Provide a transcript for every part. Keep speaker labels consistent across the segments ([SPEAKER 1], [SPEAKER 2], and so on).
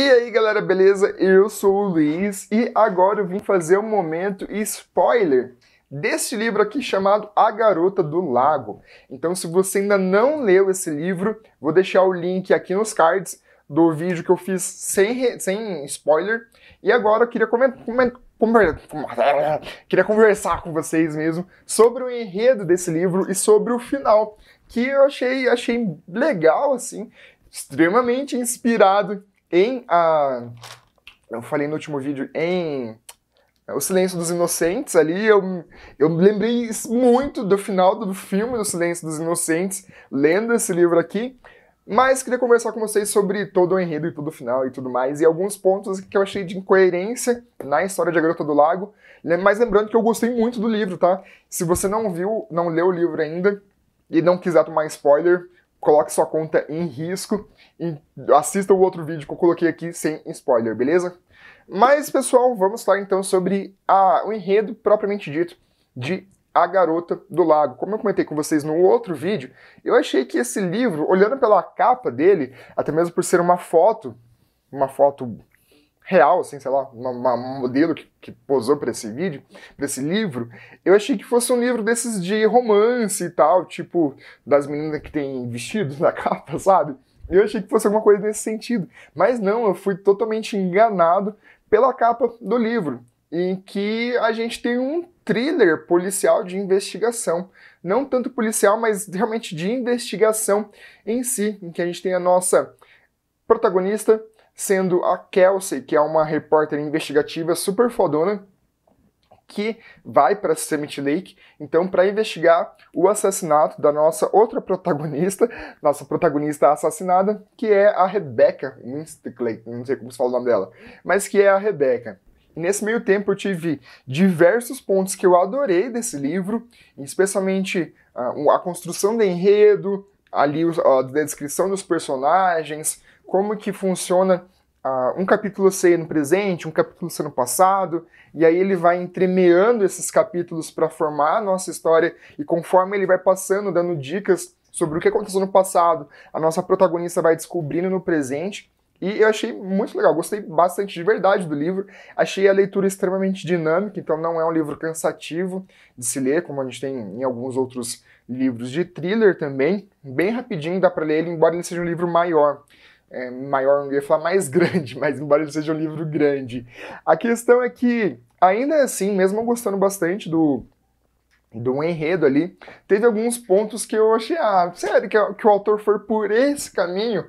[SPEAKER 1] E aí galera, beleza? Eu sou o Luiz e agora eu vim fazer um momento spoiler deste livro aqui chamado A Garota do Lago. Então, se você ainda não leu esse livro, vou deixar o link aqui nos cards do vídeo que eu fiz sem, sem spoiler. E agora eu queria comentar. queria conversar com vocês mesmo sobre o enredo desse livro e sobre o final, que eu achei, achei legal, assim, extremamente inspirado em a. Eu falei no último vídeo, em o Silêncio dos Inocentes ali, eu, eu lembrei muito do final do filme do Silêncio dos Inocentes, lendo esse livro aqui, mas queria conversar com vocês sobre todo o enredo e todo o final e tudo mais, e alguns pontos que eu achei de incoerência na história de A Garota do Lago, mas lembrando que eu gostei muito do livro, tá? Se você não viu, não leu o livro ainda, e não quiser tomar spoiler, coloque sua conta em risco e assista o outro vídeo que eu coloquei aqui sem spoiler, beleza? Mas, pessoal, vamos falar então sobre a, o enredo propriamente dito de A Garota do Lago. Como eu comentei com vocês no outro vídeo, eu achei que esse livro, olhando pela capa dele, até mesmo por ser uma foto, uma foto real, assim, sei lá, uma, uma modelo que, que posou para esse vídeo, para esse livro, eu achei que fosse um livro desses de romance e tal, tipo, das meninas que tem vestidos na capa, sabe? Eu achei que fosse alguma coisa nesse sentido. Mas não, eu fui totalmente enganado pela capa do livro, em que a gente tem um thriller policial de investigação. Não tanto policial, mas realmente de investigação em si, em que a gente tem a nossa protagonista sendo a Kelsey, que é uma repórter investigativa super fodona, que vai para Summit Lake, então para investigar o assassinato da nossa outra protagonista, nossa protagonista assassinada, que é a Rebecca não sei como se fala o nome dela, mas que é a Rebecca. E nesse meio tempo eu tive diversos pontos que eu adorei desse livro, especialmente a, ah, a construção do enredo, ali a descrição dos personagens, como que funciona uh, um capítulo ser no presente, um capítulo ser no passado, e aí ele vai entremeando esses capítulos para formar a nossa história, e conforme ele vai passando, dando dicas sobre o que aconteceu no passado, a nossa protagonista vai descobrindo no presente, e eu achei muito legal, gostei bastante de verdade do livro. Achei a leitura extremamente dinâmica, então não é um livro cansativo de se ler, como a gente tem em alguns outros livros de thriller também. Bem rapidinho dá para ler ele, embora ele seja um livro maior é, maior, não ia falar mais grande, mas embora ele seja um livro grande. A questão é que, ainda assim, mesmo gostando bastante do, do enredo ali, teve alguns pontos que eu achei, ah, sério que, que o autor foi por esse caminho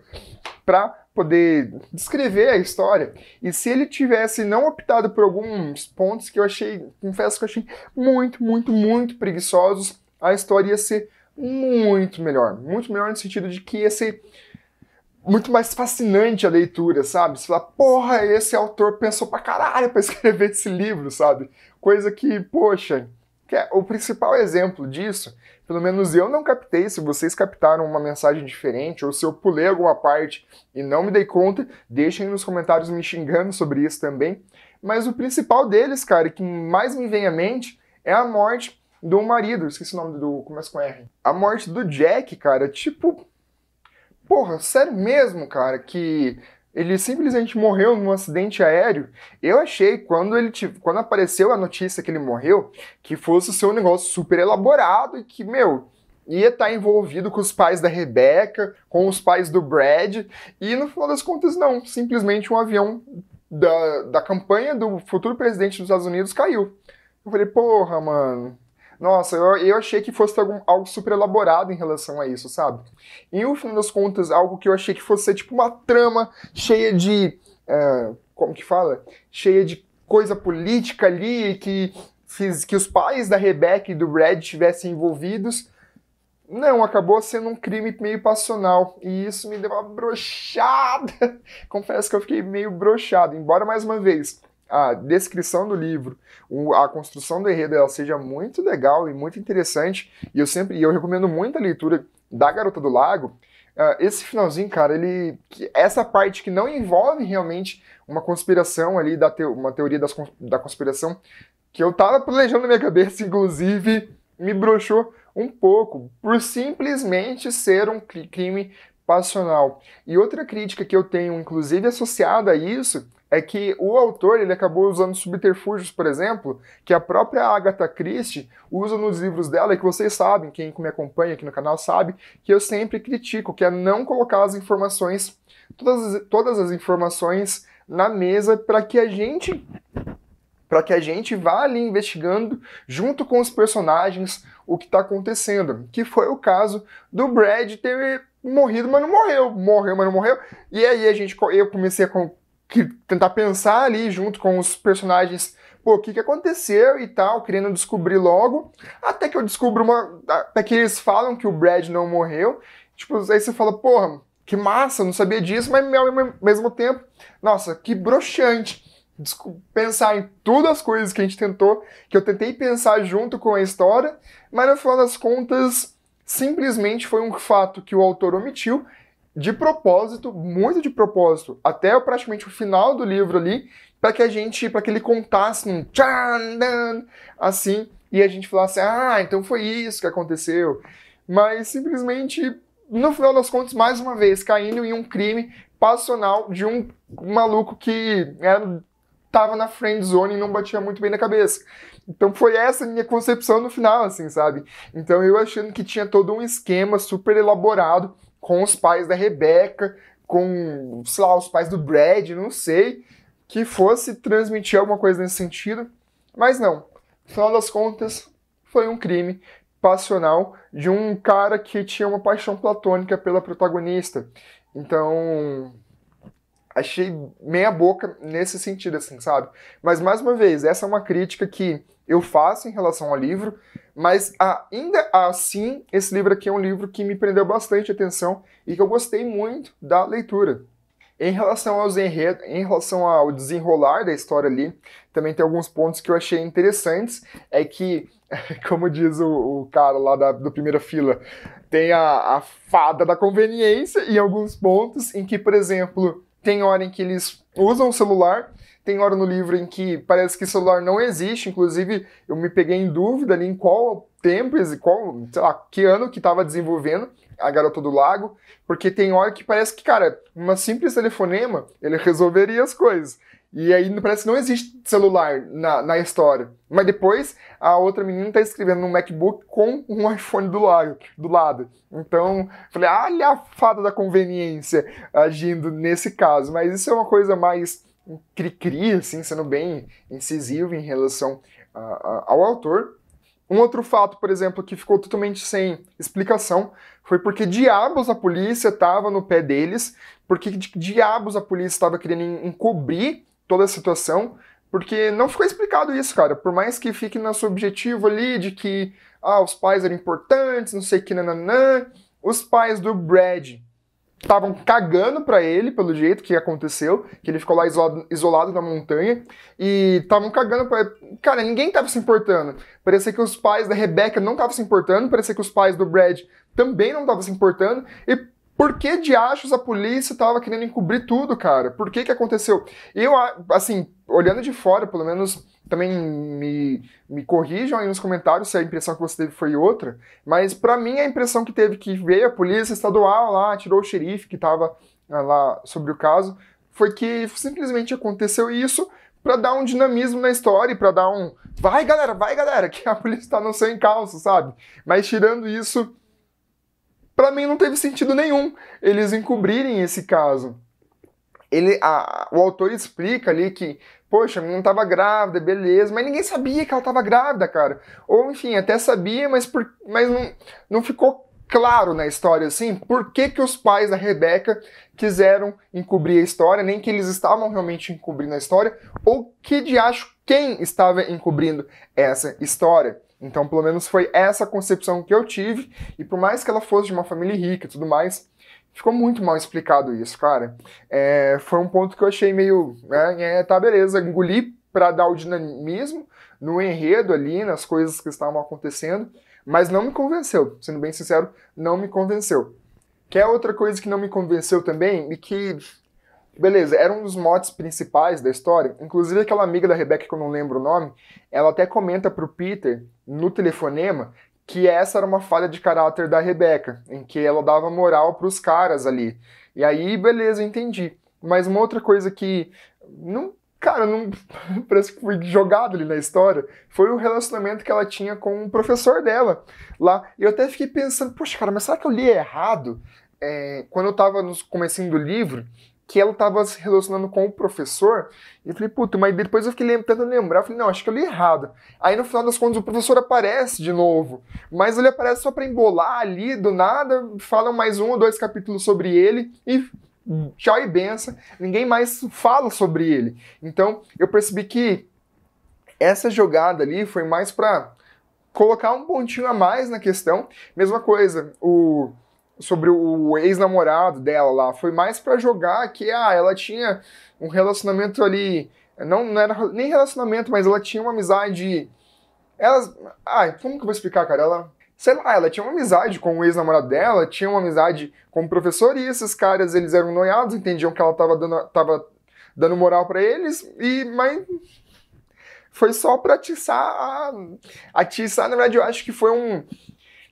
[SPEAKER 1] para poder descrever a história. E se ele tivesse não optado por alguns pontos que eu achei, confesso que eu achei muito, muito, muito preguiçosos, a história ia ser muito melhor. Muito melhor no sentido de que ia ser muito mais fascinante a leitura, sabe? Você fala, porra, esse autor pensou pra caralho pra escrever esse livro, sabe? Coisa que, poxa, que é o principal exemplo disso, pelo menos eu não captei, se vocês captaram uma mensagem diferente, ou se eu pulei alguma parte e não me dei conta, deixem nos comentários me xingando sobre isso também. Mas o principal deles, cara, que mais me vem à mente, é a morte do marido, esqueci o nome do, começa com R. A morte do Jack, cara, tipo, porra, sério mesmo, cara, que ele simplesmente morreu num acidente aéreo. Eu achei quando ele quando apareceu a notícia que ele morreu, que fosse ser um negócio super elaborado e que, meu, ia estar tá envolvido com os pais da Rebeca, com os pais do Brad, e no final das contas não, simplesmente um avião da, da campanha do futuro presidente dos Estados Unidos caiu. Eu falei, porra, mano, nossa, eu, eu achei que fosse algum, algo super elaborado em relação a isso, sabe? E no fim das contas, algo que eu achei que fosse tipo uma trama cheia de. Uh, como que fala? Cheia de coisa política ali, que, fiz, que os pais da Rebecca e do Brad estivessem envolvidos. Não, acabou sendo um crime meio passional. E isso me deu uma brochada. Confesso que eu fiquei meio brochado. Embora, mais uma vez, a descrição do livro, a construção do enredo, ela seja muito legal e muito interessante. E eu sempre, e eu recomendo muito a leitura da Garota do Lago. Ah, esse finalzinho, cara, ele, essa parte que não envolve realmente uma conspiração ali da te, uma teoria das, da conspiração que eu tava planejando na minha cabeça, inclusive, me broxou um pouco por simplesmente ser um crime passional. E outra crítica que eu tenho, inclusive associada a isso, é que o autor ele acabou usando subterfúgios, por exemplo, que a própria Agatha Christie usa nos livros dela, e que vocês sabem, quem me acompanha aqui no canal sabe, que eu sempre critico, que é não colocar as informações, todas, todas as informações na mesa para que a gente para que a gente vá ali investigando junto com os personagens o que está acontecendo, que foi o caso do Brad ter morrido, mas não morreu, morreu, mas não morreu. E aí a gente eu comecei a que tentar pensar ali junto com os personagens, pô, o que, que aconteceu e tal, querendo descobrir logo, até que eu descubro uma. Até que eles falam que o Brad não morreu. Tipo, aí você fala, porra, que massa, não sabia disso, mas ao mesmo tempo, nossa, que broxante. pensar em todas as coisas que a gente tentou, que eu tentei pensar junto com a história, mas no final das contas, simplesmente foi um fato que o autor omitiu de propósito, muito de propósito, até praticamente o final do livro ali, para que a gente, para que ele contasse um tchan, assim, e a gente falasse, ah, então foi isso que aconteceu. Mas simplesmente, no final das contas, mais uma vez, caindo em um crime passional de um maluco que era, tava na friend zone e não batia muito bem na cabeça. Então foi essa minha concepção no final, assim, sabe? Então eu achando que tinha todo um esquema super elaborado com os pais da Rebeca, com, sei lá, os pais do Brad, não sei, que fosse transmitir alguma coisa nesse sentido, mas não. Afinal das contas, foi um crime passional de um cara que tinha uma paixão platônica pela protagonista. Então, achei meia boca nesse sentido, assim, sabe? Mas mais uma vez, essa é uma crítica que eu faço em relação ao livro, mas ainda assim, esse livro aqui é um livro que me prendeu bastante atenção e que eu gostei muito da leitura. Em relação aos enredos, em relação ao desenrolar da história ali, também tem alguns pontos que eu achei interessantes. É que, como diz o, o cara lá da do primeira fila, tem a, a fada da conveniência em alguns pontos em que, por exemplo, tem hora em que eles usam o celular, tem hora no livro em que parece que celular não existe, inclusive eu me peguei em dúvida ali em qual tempo, qual, sei lá, que ano que estava desenvolvendo, a garota do lago, porque tem hora que parece que, cara, uma simples telefonema, ele resolveria as coisas. E aí parece que não existe celular na, na história. Mas depois a outra menina tá escrevendo no MacBook com um iPhone do lado. Do lado. Então, falei, ah, olha a fada da conveniência agindo nesse caso. Mas isso é uma coisa mais cri-cri, assim, sendo bem incisivo em relação a, a, ao autor. Um outro fato, por exemplo, que ficou totalmente sem explicação foi porque diabos a polícia estava no pé deles, porque diabos a polícia estava querendo encobrir toda a situação, porque não ficou explicado isso, cara. Por mais que fique nosso objetivo ali de que ah, os pais eram importantes, não sei o que, nananã, os pais do Brad estavam cagando para ele pelo jeito que aconteceu, que ele ficou lá isolado, isolado na montanha e estavam cagando para cara, ninguém tava se importando. Parecia que os pais da Rebecca não estavam se importando, parecia que os pais do Brad também não estavam se importando e por que de achos a polícia tava querendo encobrir tudo, cara? Por que que aconteceu? Eu, assim, olhando de fora, pelo menos, também me, me corrijam aí nos comentários se a impressão que você teve foi outra, mas para mim a impressão que teve que veio a polícia estadual lá, tirou o xerife que tava ah, lá sobre o caso, foi que simplesmente aconteceu isso para dar um dinamismo na história e para dar um vai galera, vai galera, que a polícia tá no seu encalço, sabe? Mas tirando isso, para mim não teve sentido nenhum eles encobrirem esse caso. Ele, a, o autor explica ali que, poxa, a menina estava grávida, beleza, mas ninguém sabia que ela estava grávida, cara. Ou enfim, até sabia, mas, por, mas não, não ficou claro na história assim por que, que os pais da Rebeca quiseram encobrir a história, nem que eles estavam realmente encobrindo a história, ou que de acho quem estava encobrindo essa história. Então, pelo menos foi essa concepção que eu tive, e por mais que ela fosse de uma família rica e tudo mais, ficou muito mal explicado isso, cara. É, foi um ponto que eu achei meio. É, é, tá, beleza, engoli para dar o dinamismo no enredo ali, nas coisas que estavam acontecendo, mas não me convenceu, sendo bem sincero, não me convenceu. Que é outra coisa que não me convenceu também, e que Beleza, era um dos motes principais da história. Inclusive, aquela amiga da Rebecca, que eu não lembro o nome, ela até comenta pro Peter, no telefonema, que essa era uma falha de caráter da Rebecca, em que ela dava moral pros caras ali. E aí, beleza, entendi. Mas uma outra coisa que não cara, não, parece que foi jogado ali na história, foi o relacionamento que ela tinha com o professor dela lá. E eu até fiquei pensando, poxa, cara, mas será que eu li errado? É, quando eu tava no comecinho do livro, que ela estava se relacionando com o professor. E eu falei, puta, mas depois eu fiquei tentando lembrar. Eu falei, não, acho que eu li errado. Aí no final das contas o professor aparece de novo. Mas ele aparece só para embolar ali, do nada, falam mais um ou dois capítulos sobre ele e tchau e benção. Ninguém mais fala sobre ele. Então eu percebi que essa jogada ali foi mais para colocar um pontinho a mais na questão. Mesma coisa, o sobre o ex-namorado dela lá. Foi mais para jogar que ah, ela tinha um relacionamento ali. Não, não era nem relacionamento, mas ela tinha uma amizade. Elas. Ai, como que eu vou explicar, cara? Ela. Sei lá, ela tinha uma amizade com o ex-namorado dela, tinha uma amizade com o professor, e esses caras, eles eram noiados, entendiam que ela tava dando, tava dando moral para eles, e mas foi só pra atiçar a... Atiçar, na verdade, eu acho que foi um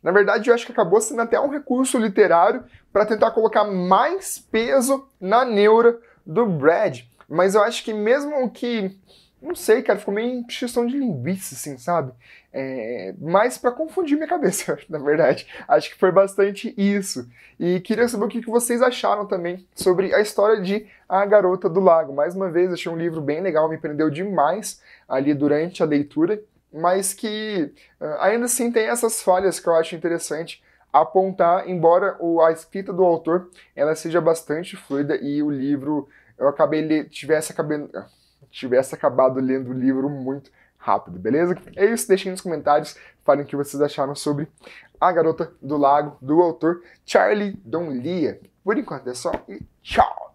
[SPEAKER 1] na verdade, eu acho que acabou sendo até um recurso literário para tentar colocar mais peso na neura do Brad. Mas eu acho que mesmo que. Não sei, cara, ficou meio questão de linguiça, assim, sabe? É, mas para confundir minha cabeça, na verdade. Acho que foi bastante isso. E queria saber o que vocês acharam também sobre a história de A Garota do Lago. Mais uma vez, achei um livro bem legal, me prendeu demais ali durante a leitura mas que eh, ainda assim tem essas falhas que eu acho interessante apontar, embora a escrita do autor ela seja bastante fluida e o livro eu acabei tivesse acabado tivesse acabado lendo o livro muito rápido, beleza? É isso, deixem nos comentários, falem o que vocês acharam sobre A Garota do Lago, do autor Charlie Don Lia. Por enquanto é só e tchau!